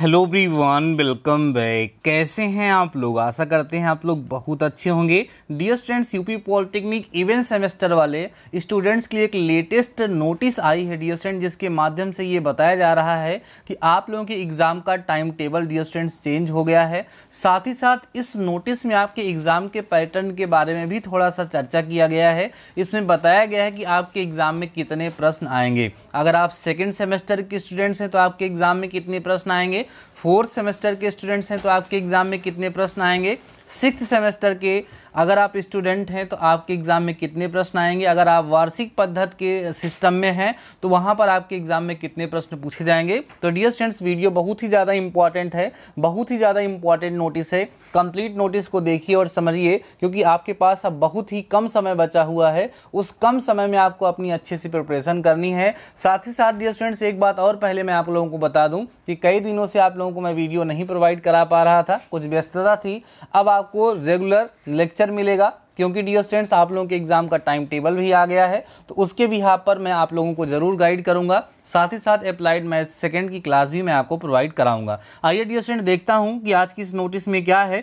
hello one welcome back कैसे हैं आप लोग आशा करते हैं आप लोग बहुत अच्छे होंगे dear students UP polytechnic even semester वाले स्टूडेंट्स के लिए एक लेटेस्ट नोटिस आई है डियर स्टूडेंट जिसके माध्यम से ये बताया जा रहा है कि आप लोगों के एग्ज़ाम का time table dear students change हो गया है साथ ही साथ इस नोटिस में आपके एग्ज़ाम के पैटर्न के बारे में भी थोड़ा सा चर्चा किया गया है इसमें बताया गया है कि आपके एग्ज़ाम में कितने प्रश्न आएंगे अगर आप सेकेंड सेमेस्टर के स्टूडेंट्स हैं तो आपके एग्ज़ाम में कितने प्रश्न आएंगे फोर्थ सेमेस्टर के स्टूडेंट्स हैं तो आपके एग्ज़ाम में कितने प्रश्न आएंगे सिक्स सेमेस्टर के अगर आप स्टूडेंट हैं तो आपके एग्ज़ाम में कितने प्रश्न आएंगे अगर आप वार्षिक पद्धत के सिस्टम में हैं तो वहाँ पर आपके एग्ज़ाम में कितने प्रश्न पूछे जाएंगे तो डियर स्टूडेंट्स वीडियो बहुत ही ज़्यादा इंपॉर्टेंट है बहुत ही ज़्यादा इंपॉर्टेंट नोटिस है कंप्लीट नोटिस को देखिए और समझिए क्योंकि आपके पास अब बहुत ही कम समय बचा हुआ है उस कम समय में आपको अपनी अच्छे से प्रिपरेशन करनी है साथ ही साथ डियर स्टूडेंट्स एक बात और पहले मैं आप लोगों को बता दूँ कि कई दिनों से आप लोगों को मैं वीडियो नहीं प्रोवाइड करा पा रहा था कुछ व्यस्तता थी अब आपको रेगुलर लेक्चर लेक्चर मिलेगा क्योंकि डियर स्टूडेंट्स आप लोगों के एग्ज़ाम का टाइम टेबल भी आ गया है तो उसके भी यहाँ पर मैं आप लोगों को ज़रूर गाइड करूंगा साथ ही साथ अप्लाइड मैथ सेकेंड की क्लास भी मैं आपको प्रोवाइड कराऊंगा आइए डियर स्टूडेंट देखता हूँ कि आज की इस नोटिस में क्या है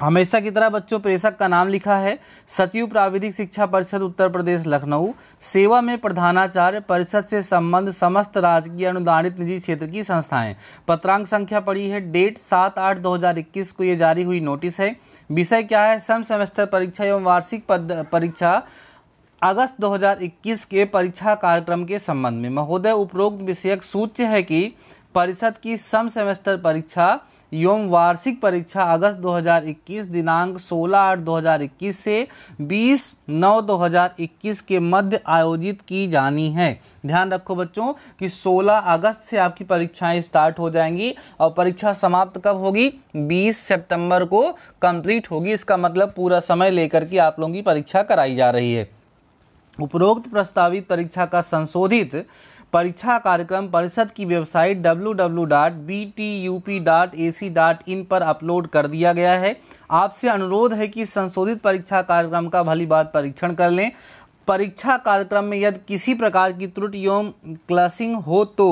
हमेशा की तरह बच्चों प्रेषक का नाम लिखा है सचिव प्राविधिक शिक्षा परिषद उत्तर प्रदेश लखनऊ सेवा में प्रधानाचार्य परिषद से संबंध समस्त राजकीय अनुदानित निजी क्षेत्र की संस्थाएं पत्रांक संख्या पड़ी है डेट सात आठ दो हजार इक्कीस को ये जारी हुई नोटिस है विषय क्या है सम सेमेस्टर परीक्षा एवं वार्षिक परीक्षा अगस्त 2021 के परीक्षा कार्यक्रम के संबंध में महोदय उपरोक्त विषयक सूच्य है कि परिषद की सम सेमेस्टर परीक्षा एवं वार्षिक परीक्षा अगस्त 2021 दिनांक 16 आठ 2021 से 20 नौ 2021 के मध्य आयोजित की जानी है ध्यान रखो बच्चों कि 16 अगस्त से आपकी परीक्षाएं स्टार्ट हो जाएंगी और परीक्षा समाप्त कब होगी 20 सितंबर को कंप्लीट होगी इसका मतलब पूरा समय लेकर के आप लोगों की परीक्षा कराई जा रही है उपरोक्त प्रस्तावित परीक्षा का संशोधित परीक्षा कार्यक्रम परिषद की वेबसाइट www.btup.ac.in पर अपलोड कर दिया गया है आपसे अनुरोध है कि संशोधित परीक्षा कार्यक्रम का भली बात परीक्षण कर लें परीक्षा कार्यक्रम में यदि किसी प्रकार की त्रुटि एवं क्लसिंग हो तो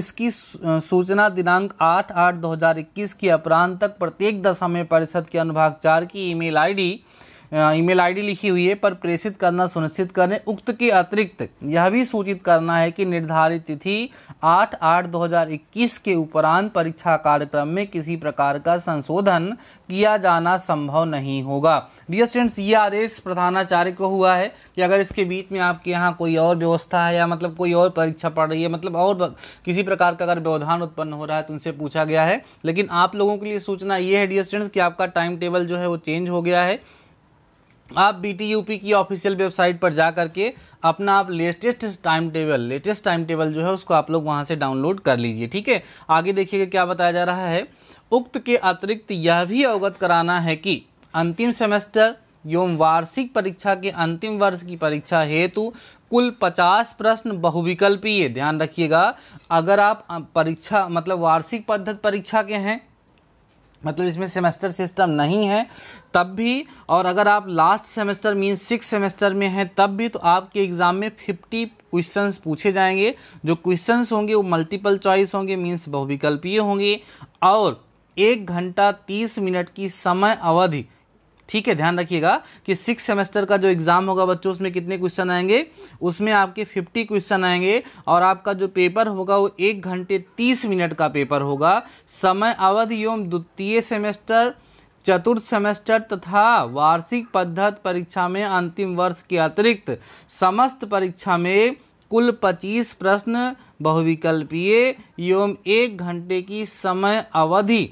इसकी सूचना दिनांक आठ आठ दो हज़ार इक्कीस के अपरांत तक प्रत्येक दशा में परिषद के अनुभाग चार की email ID D email ID लिखी हुई है पर प्रेषित करना सुनिश्चित करें उक्त के अतिरिक्त यह भी सूचित करना है कि निर्धारित तिथि आठ आठ दो हजार इक्कीस के उपरांत परीक्षा कार्यक्रम में किसी प्रकार का संशोधन किया जाना संभव नहीं होगा डियर स्टूडेंट्स ये आदेश प्रधानाचार्य को हुआ है कि अगर इसके बीच में आपके यहाँ कोई और व्यवस्था है या मतलब कोई और परीक्षा पड़ रही है मतलब और किसी प्रकार का अगर व्यवधान उत्पन्न हो रहा है तो उनसे पूछा गया है लेकिन आप लोगों के लिए सूचना ये है डियर स्टूडेंट्स कि आपका टाइम टेबल जो है वो चेंज हो गया है आप पी की ऑफिशियल वेबसाइट पर जा करके अपना आप latest time table latest time table जो है उसको आप लोग वहाँ से डाउनलोड कर लीजिए ठीक है आगे देखिएगा क्या बताया जा रहा है उक्त के अतिरिक्त यह भी अवगत कराना है कि अंतिम सेमेस्टर एवं वार्षिक परीक्षा के अंतिम वर्ष की परीक्षा हेतु कुल पचास प्रश्न बहुविकल्पीय ध्यान रखिएगा अगर आप परीक्षा मतलब वार्षिक पद्धत परीक्षा के हैं मतलब इसमें सेमेस्टर सिस्टम नहीं है तब भी और अगर आप last semester mean six semester में हैं तब भी तो आपके एग्ज़ाम में फिफ्टी क्वेश्चंस पूछे जाएंगे जो क्वेश्चंस होंगे वो मल्टीपल चॉइस होंगे मीन्स बहुविकल्पीय होंगे और एक घंटा तीस मिनट की समय अवधि ठीक है ध्यान रखिएगा कि सिक्स सेमेस्टर का जो एग्ज़ाम होगा बच्चों उसमें कितने क्वेश्चन आएंगे उसमें आपके फिफ्टी क्वेश्चन आएंगे और आपका जो पेपर होगा वो एक घंटे तीस मिनट का पेपर होगा समय अवधि एवं द्वितीय सेमेस्टर चतुर्थ सेमेस्टर तथा वार्षिक पद्धत परीक्षा में अंतिम वर्ष के अतिरिक्त समस्त परीक्षा में कुल 25 प्रश्न बहुविकल्पीय एवं एक घंटे की समय अवधि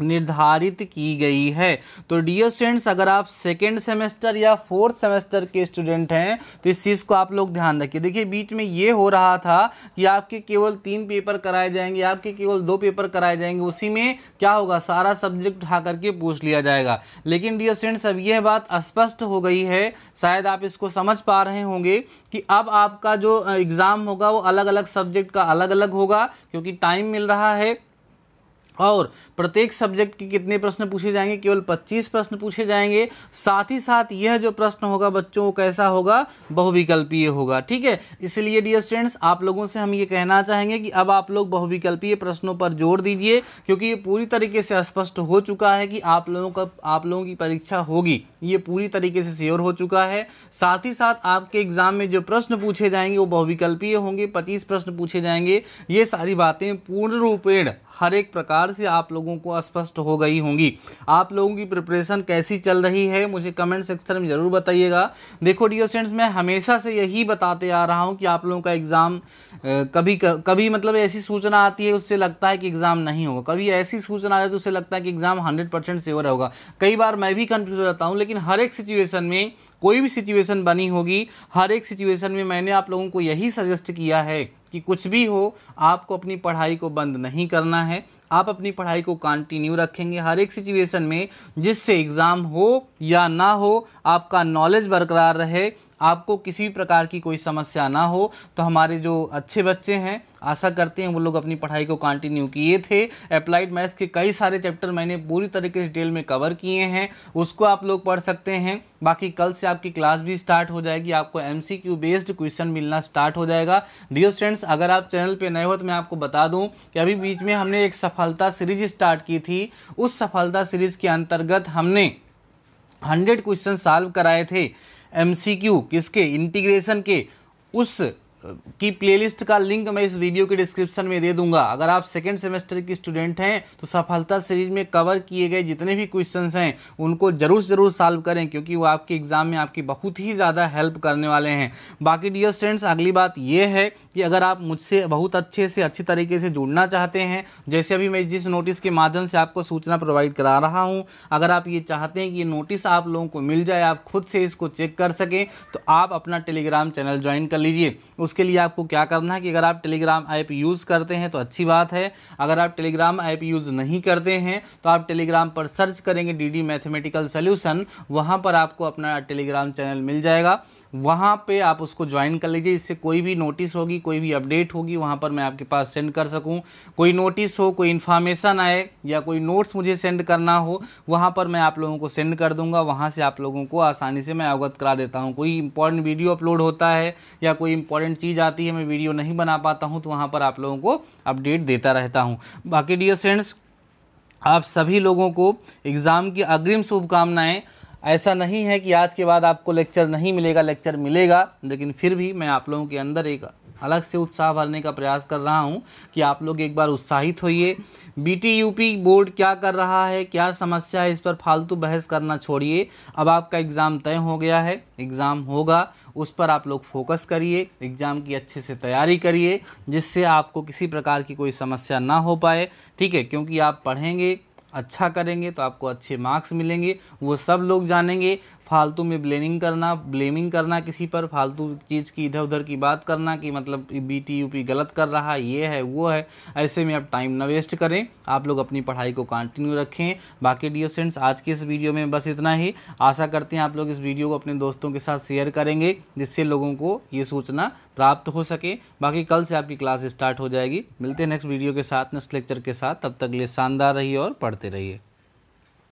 निर्धारित की गई है तो डियर स्टूडेंट्स अगर आप सेकेंड सेमेस्टर या फोर्थ सेमेस्टर के स्टूडेंट हैं तो इस चीज़ को आप लोग ध्यान रखिए देखिए बीच में ये हो रहा था कि आपके केवल तीन पेपर कराए जाएंगे आपके केवल दो पेपर कराए जाएंगे उसी में क्या होगा सारा सब्जेक्ट उठा करके पूछ लिया जाएगा लेकिन डियर स्टूडेंट्स अब यह बात स्पष्ट हो गई है शायद आप इसको समझ पा रहे होंगे कि अब आपका जो एग्ज़ाम होगा वो अलग अलग सब्जेक्ट का अलग अलग होगा क्योंकि टाइम मिल रहा है और प्रत्येक सब्जेक्ट के कितने प्रश्न पूछे जाएंगे केवल 25 प्रश्न पूछे जाएंगे साथ ही साथ यह जो प्रश्न होगा बच्चों को कैसा होगा बहुविकल्पीय होगा ठीक है इसलिए डियर स्टूडेंट्स आप लोगों से हम ये कहना चाहेंगे कि अब आप लोग बहुविकल्पीय प्रश्नों पर जोर दीजिए क्योंकि ये पूरी तरीके से स्पष्ट हो चुका है कि आप लोगों का आप लोगों की परीक्षा होगी ये पूरी तरीके से सियोर हो चुका है साथ ही साथ आपके एग्जाम में जो प्रश्न पूछे जाएंगे वो बहुविकल्पीय होंगे पच्चीस प्रश्न पूछे जाएंगे ये सारी बातें पूर्ण रूपेण हर एक प्रकार से आप लोगों को स्पष्ट हो गई होंगी आप लोगों की प्रिपरेशन कैसी चल रही है मुझे कमेंट सेक्शन में ज़रूर बताइएगा देखो डियर स्टूडेंट्स मैं हमेशा से यही बताते आ रहा हूँ कि आप लोगों का एग्ज़ाम कभी कभी मतलब ऐसी सूचना आती है उससे लगता है कि एग्ज़ाम नहीं होगा कभी ऐसी सूचना आती है तो उससे लगता है कि एग्ज़ाम हंड्रेड परसेंट होगा कई बार मैं भी कन्फ्यूज़ हो जाता हूँ लेकिन हर एक सिचुएशन में कोई भी सिचुएशन बनी होगी हर एक सिचुएशन में मैंने आप लोगों को यही सजेस्ट किया है कि कुछ भी हो आपको अपनी पढ़ाई को बंद नहीं करना है आप अपनी पढ़ाई को कंटिन्यू रखेंगे हर एक सिचुएशन में जिससे एग्ज़ाम हो या ना हो आपका नॉलेज बरकरार रहे आपको किसी भी प्रकार की कोई समस्या ना हो तो हमारे जो अच्छे बच्चे हैं आशा करते हैं वो लोग अपनी पढ़ाई को कंटिन्यू किए थे अप्लाइड मैथ्स के कई सारे चैप्टर मैंने पूरी तरीके से डिटेल में कवर किए हैं उसको आप लोग पढ़ सकते हैं बाकी कल से आपकी क्लास भी स्टार्ट हो जाएगी आपको एम बेस्ड क्वेश्चन मिलना स्टार्ट हो जाएगा डियर स्टूडेंट्स अगर आप चैनल पर नए हो तो मैं आपको बता दूँ कि अभी बीच में हमने एक सफलता सीरीज स्टार्ट की थी उस सफलता सीरीज के अंतर्गत हमने हंड्रेड क्वेश्चन सॉल्व कराए थे एमसीक्यू किसके इंटीग्रेशन के उस की प्लेलिस्ट का लिंक मैं इस वीडियो के डिस्क्रिप्शन में दे दूंगा अगर आप सेकेंड सेमेस्टर की स्टूडेंट हैं तो सफलता सीरीज में कवर किए गए जितने भी क्वेश्चंस हैं उनको ज़रूर ज़रूर सॉल्व करें क्योंकि वो आपके एग्ज़ाम में आपकी बहुत ही ज़्यादा हेल्प करने वाले हैं बाकी डियर स्टूडेंट्स अगली बात ये है कि अगर आप मुझसे बहुत अच्छे से अच्छी तरीके से जुड़ना चाहते हैं जैसे अभी मैं जिस नोटिस के माध्यम से आपको सूचना प्रोवाइड करा रहा हूँ अगर आप ये चाहते हैं कि ये नोटिस आप लोगों को मिल जाए आप खुद से इसको चेक कर सकें तो आप अपना टेलीग्राम चैनल ज्वाइन कर लीजिए उसके लिए आपको क्या करना है कि अगर आप टेलीग्राम ऐप यूज़ करते हैं तो अच्छी बात है अगर आप टेलीग्राम ऐप यूज़ नहीं करते हैं तो आप टेलीग्राम पर सर्च करेंगे डी डी मैथमेटिकल सोल्यूशन वहाँ पर आपको अपना टेलीग्राम चैनल मिल जाएगा वहाँ पे आप उसको ज्वाइन कर लीजिए इससे कोई भी नोटिस होगी कोई भी अपडेट होगी वहाँ पर मैं आपके पास सेंड कर सकूँ कोई नोटिस हो कोई इन्फॉर्मेशन आए या कोई नोट्स मुझे सेंड करना हो वहाँ पर मैं आप लोगों को सेंड कर दूँगा वहाँ से आप लोगों को आसानी से मैं अवगत करा देता हूँ कोई इंपॉर्टेंट वीडियो अपलोड होता है या कोई इंपॉर्टेंट चीज़ आती है मैं वीडियो नहीं बना पाता हूँ तो वहाँ पर आप लोगों को अपडेट देता रहता हूँ बाकी डियर फ्रेंड्स आप सभी लोगों को एग्ज़ाम की अग्रिम शुभकामनाएँ ऐसा नहीं है कि आज के बाद आपको लेक्चर नहीं मिलेगा लेक्चर मिलेगा लेकिन फिर भी मैं आप लोगों के अंदर एक अलग से उत्साह भरने का प्रयास कर रहा हूँ कि आप लोग एक बार उत्साहित होइए यू पी बोर्ड क्या कर रहा है क्या समस्या है इस पर फालतू बहस करना छोड़िए अब आपका एग्ज़ाम तय हो गया है एग्ज़ाम होगा उस पर आप लोग फोकस करिए एग्ज़ाम की अच्छे से तैयारी करिए जिससे आपको किसी प्रकार की कोई समस्या ना हो पाए ठीक है क्योंकि आप पढ़ेंगे अच्छा करेंगे तो आपको अच्छे मार्क्स मिलेंगे वो सब लोग जानेंगे फालतू में ब्लेमिंग करना ब्लेमिंग करना किसी पर फालतू चीज़ की इधर उधर की बात करना कि मतलब बी टी यू पी गलत कर रहा है ये है वो है ऐसे में आप टाइम ना वेस्ट करें आप लोग अपनी पढ़ाई को कंटिन्यू रखें बाकी डियो फ्रेंड्स आज के इस वीडियो में बस इतना ही आशा करते हैं आप लोग इस वीडियो को अपने दोस्तों के साथ शेयर करेंगे जिससे लोगों को ये सूचना प्राप्त हो सके बाकी कल से आपकी क्लास स्टार्ट हो जाएगी मिलते हैं नेक्स्ट वीडियो के साथ नेक्स्ट लेक्चर के साथ तब तक लिए शानदार रहिए और पढ़ते रहिए